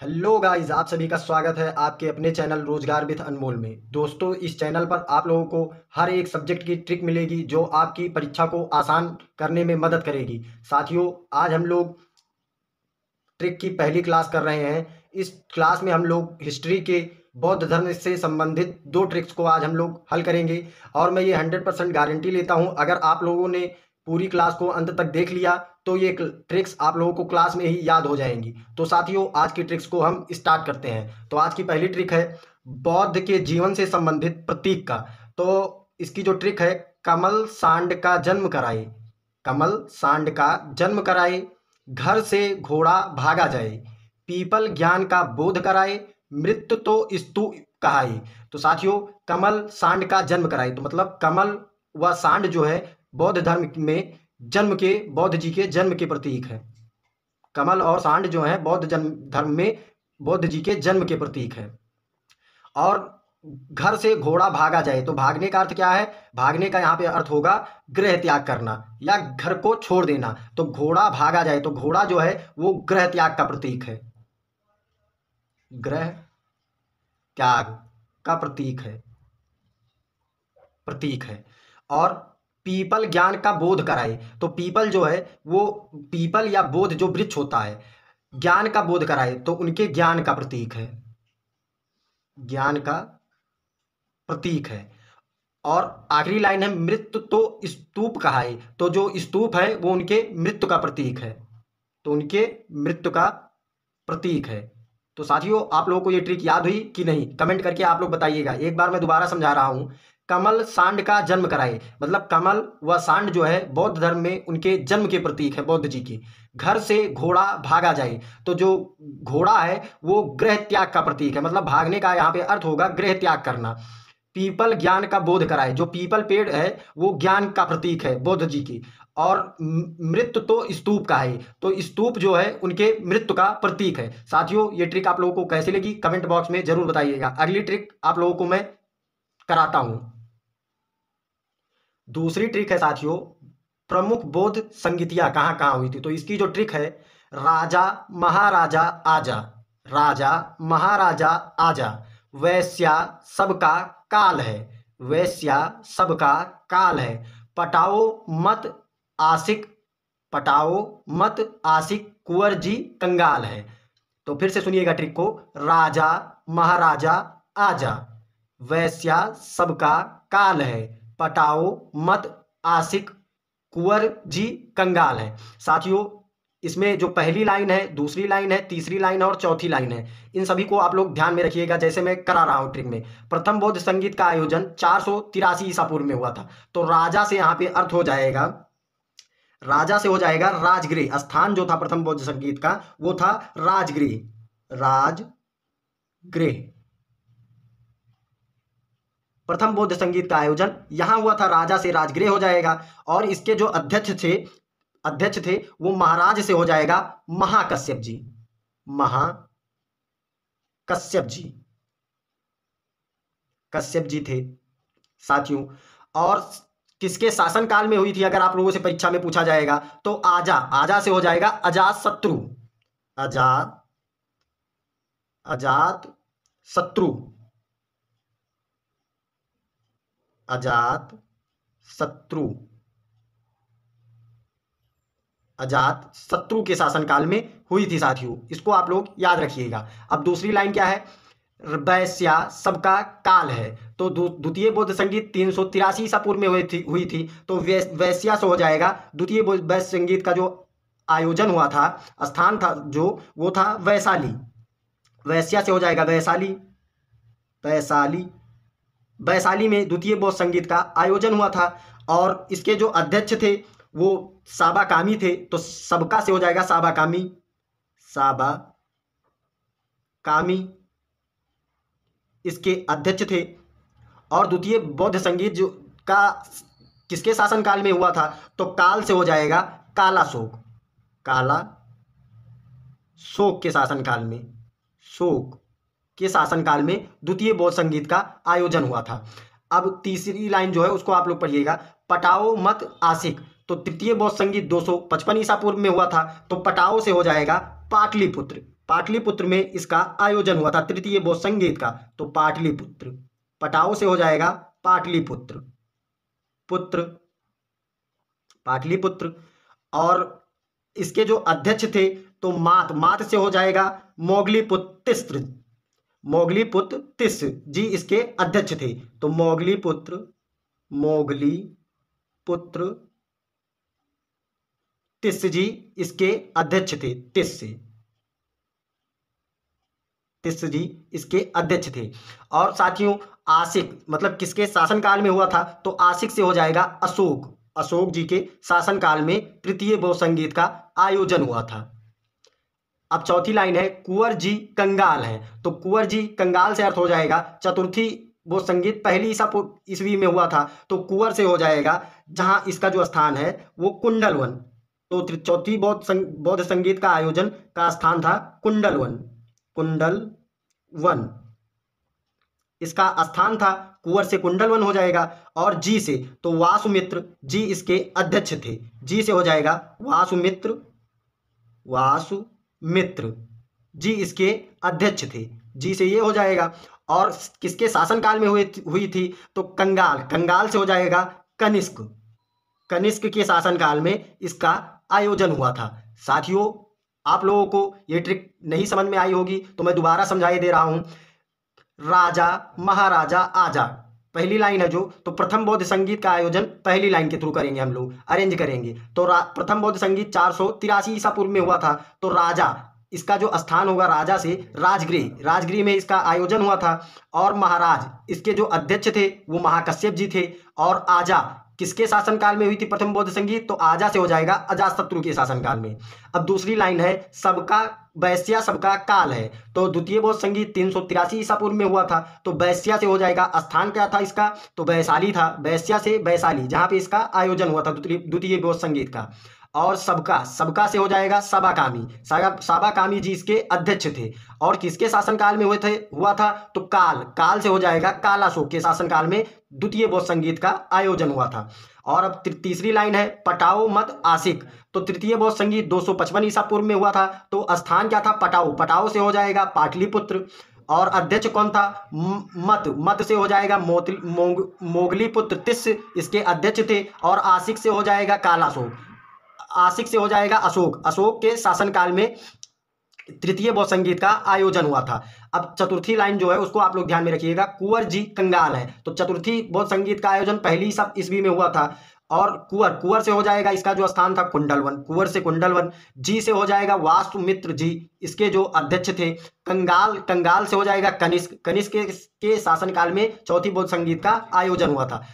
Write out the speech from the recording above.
hello guys आप सभी का स्वागत है आपके अपने चैनल रोजगार विथ अनमोल में दोस्तों इस चैनल पर आप लोगों को हर एक सब्जेक्ट की ट्रिक मिलेगी जो आपकी परीक्षा को आसान करने में मदद करेगी साथियों आज हम लोग ट्रिक की पहली क्लास कर रहे हैं इस क्लास में हम लोग हिस्ट्री के बौद्ध धर्म से संबंधित दो ट्रिक्स को आज हम लोग हल करेंगे और मैं ये हंड्रेड परसेंट गारंटी लेता हूँ अगर आप लोगों ने पूरी क्लास को अंत तक देख लिया तो ये ट्रिक्स आप लोगों को क्लास में ही याद हो जाएंगी तो साथियों आज की ट्रिक्स को हम स्टार्ट करते हैं तो आज की पहली ट्रिक है बौद्ध के जीवन से संबंधित प्रतीक का तो इसकी जो ट्रिक है कमल सांड का जन्म कराए कमल सांड का जन्म कराए घर से घोड़ा भागा जाए पीपल ज्ञान का बोध कराए मृत्यु तो स्तु कहाए तो साथियों कमल सांड का जन्म कराए तो मतलब कमल व सांड जो है बौद्ध धर्म में जन्म के बौद्ध जी के जन्म के प्रतीक है कमल और सांड जो है बौद्ध जन्म धर्म में बौद्ध जी के जन्म के प्रतीक है और घर से घोड़ा भागा जाए तो भागने का अर्थ क्या है भागने का यहाँ पे अर्थ होगा ग्रह त्याग करना या घर को छोड़ देना तो घोड़ा भागा जाए तो घोड़ा जो है वो ग्रह त्याग का प्रतीक है ग्रह त्याग का प्रतीक है प्रतीक है और पीपल ज्ञान का बोध कराए तो पीपल जो है वो पीपल या बोध जो वृक्ष होता है ज्ञान का बोध कराए तो उनके ज्ञान का प्रतीक है ज्ञान का प्रतीक है और आखिरी लाइन है मृत्यु तो स्तूप कहा है तो जो स्तूप है वो उनके मृत्यु का प्रतीक है तो उनके मृत्यु का प्रतीक है तो साथियों आप लोगों को ये ट्रिक याद हुई कि नहीं कमेंट करके आप लोग बताइएगा एक बार मैं दोबारा समझा रहा हूं कमल सांड का जन्म कराए मतलब कमल व सांड जो है बौद्ध धर्म में उनके जन्म के प्रतीक है बौद्ध जी के घर से घोड़ा भागा जाए तो जो घोड़ा है वो ग्रह त्याग का प्रतीक है मतलब भागने का यहाँ पे अर्थ होगा ग्रह त्याग करना पीपल ज्ञान का बोध कराए जो पीपल पेड़ है वो ज्ञान का प्रतीक है बौद्ध जी की और मृत्यु तो स्तूप का है तो स्तूप जो है उनके मृत्यु का प्रतीक है साथियों ये ट्रिक आप लोगों को कैसे लगी कमेंट बॉक्स में जरूर बताइएगा अगली ट्रिक आप लोगों को मैं कराता हूँ दूसरी ट्रिक है साथियों प्रमुख बोध संगीतिया कहां कहां हुई थी तो इसकी जो ट्रिक है राजा महाराजा आजा राजा महाराजा आजा वैश्या सबका काल है वैश्या सबका काल है पटाओ मत आशिक पटाओ मत आशिक कुंवर जी कंगाल है तो फिर से सुनिएगा ट्रिक को राजा महाराजा आजा वैश्या सबका काल है पटाओ मत आशिक कुंवर जी कंगाल है साथियों इसमें जो पहली लाइन है दूसरी लाइन है तीसरी लाइन है और चौथी लाइन है इन सभी को आप लोग ध्यान में रखिएगा जैसे मैं करा रहा हूं ट्रिक में प्रथम बौद्ध संगीत का आयोजन चार सौ तिरासी ईसा पूर्व में हुआ था तो राजा से यहाँ पे अर्थ हो जाएगा राजा से हो जाएगा राजगृह स्थान जो था प्रथम बौद्ध संगीत का वो था राजगृह राजगृह प्रथम बौद्ध संगीत का आयोजन यहाँ हुआ था राजा से राजगृह हो जाएगा और इसके जो अध्यक्ष थे अध्यक्ष थे वो महाराज से हो जाएगा महाकश्यप जी महा कश्यप जी कश्यप जी थे साथियों और किसके शासन काल में हुई थी अगर आप लोगों से परीक्षा में पूछा जाएगा तो आजा आजा से हो जाएगा अजात शत्रु अजात अजात शत्रु अजात शत्रु अजात शत्रु के शासनकाल में हुई थी साथियों इसको आप लोग याद रखिएगा अब दूसरी लाइन क्या है वैश्या सबका काल है तो द्वितीय बौद्ध संगीत तीन सौ तिरासी ईसा पूर्व में हुई थी हुई थी तो वैश्या से हो जाएगा द्वितीय वैश्य संगीत का जो आयोजन हुआ था स्थान था जो वो था वैशाली वैश्या से हो जाएगा वैशाली वैशाली वैशाली में द्वितीय बौद्ध संगीत का आयोजन हुआ था और इसके जो अध्यक्ष थे वो साबा कामी थे तो सबका से हो जाएगा साबा कामी साबा कामी इसके अध्यक्ष थे और द्वितीय बौद्ध संगीत जो का किसके शासनकाल में हुआ था तो काल से हो जाएगा काला शोक काला शोक के शासनकाल में शोक के शासनकाल में द्वितीय बौद्ध संगीत का आयोजन हुआ था अब तीसरी लाइन जो है उसको आप लोग पढ़िएगा पटाओ मत आशिक तो तृतीय बौद्ध संगीत 255 ईसा पूर्व में हुआ था तो पटाओ से हो जाएगा पाटलिपुत्र पाटलिपुत्र में इसका आयोजन हुआ था तृतीय बौद्ध संगीत का तो पाटलिपुत्र पटाओ से हो जाएगा पाटलिपुत्र पुत्र पाटलिपुत्र और इसके जो अध्यक्ष थे तो मात मात से हो जाएगा मोगली पुत्र मोगली पुत्र तिस जी इसके अध्यक्ष थे तो मोगली पुत्र मोगली पुत्र तिस जी इसके अध्यक्ष थे तिस तिस जी इसके अध्यक्ष थे और साथियों आशिक मतलब किसके शासनकाल में हुआ था तो आशिक से हो जाएगा अशोक अशोक जी के शासनकाल में तृतीय बहुसंगीत का आयोजन हुआ था अब चौथी लाइन है कुंवर जी कंगाल है तो कुंवर जी कंगाल से अर्थ हो जाएगा चतुर्थी वो संगीत पहली ईसा ईस्वी में हुआ था तो कुंवर से हो जाएगा जहां इसका जो स्थान है वो कुंडलवन तो चौथी बौद्ध संग, बौद्ध संगीत का आयोजन का स्थान था कुंडलवन कुंडल वन इसका स्थान था कुंवर से कुंडलवन हो जाएगा और जी से तो वासुमित्र जी इसके अध्यक्ष थे जी से हो जाएगा वासुमित्र वासु मित्र जी इसके अध्यक्ष थे जी से ये हो जाएगा और किसके शासनकाल में हुई थी तो कंगाल कंगाल से हो जाएगा कनिष्क कनिष्क के शासनकाल में इसका आयोजन हुआ था साथियों आप लोगों को ये ट्रिक नहीं समझ में आई होगी तो मैं दोबारा समझाई दे रहा हूँ राजा महाराजा आजा पहली लाइन है जो तो प्रथम बौद्ध संगीत का आयोजन पहली लाइन के थ्रू करेंगे हम लोग अरेंज करेंगे तो प्रथम बौद्ध संगीत चार सौ तिरासी ईसा पूर्व में हुआ था तो राजा इसका जो स्थान होगा राजा से राजगृह राजगृह में इसका आयोजन हुआ था और महाराज इसके जो अध्यक्ष थे वो महाकश्यप जी थे और आजा किसके शासनकाल में हुई थी प्रथम बौद्ध संगीत तो आजा से हो जाएगा अजात शत्रु के शासनकाल में अब दूसरी लाइन है सबका बैसिया सबका काल है तो द्वितीय बौद्ध संगीत तीन सौ तिरासी ईसा पूर्व में हुआ था तो बैसिया से हो जाएगा स्थान क्या था इसका तो वैशाली था बैसिया से वैशाली जहां पे इसका आयोजन हुआ था द्वितीय बौद्ध संगीत का और सबका सबका से हो जाएगा साबा कामी जी इसके अध्यक्ष थे और किसके शासनकाल में हुए थे हुआ था तो काल काल से हो जाएगा कालाशोक के शासनकाल में द्वितीय बौद्ध संगीत का आयोजन हुआ था और अब तीसरी लाइन है पटाओ मत आशिक तो तृतीय बौद्ध संगीत दो ईसा पूर्व में हुआ था तो स्थान क्या था पटाओ पटाओ से हो जाएगा पाटलिपुत्र और अध्यक्ष कौन था मत मत से हो जाएगा मोगली पुत्र तिस इसके अध्यक्ष थे और आशिक से हो जाएगा कालाशोक आशिक से हो जाएगा अशोक अशोक के शासनकाल में तृतीय बौद्ध संगीत का आयोजन हुआ था अब चतुर्थी लाइन जो है उसको आप लोग ध्यान में रखिएगा कुंवर जी कंगाल है तो चतुर्थी बौद्ध संगीत का आयोजन पहली सब ईस्वी में हुआ था और कुंवर कुंवर से हो जाएगा इसका जो स्थान था कुंडलवन कुंवर से कुंडलवन जी से हो जाएगा वास्तु मित्र जी इसके जो अध्यक्ष थे कंगाल कंगाल से हो जाएगा कनिष्क कनिष्क के, के शासनकाल में चौथी बौद्ध संगीत का आयोजन हुआ था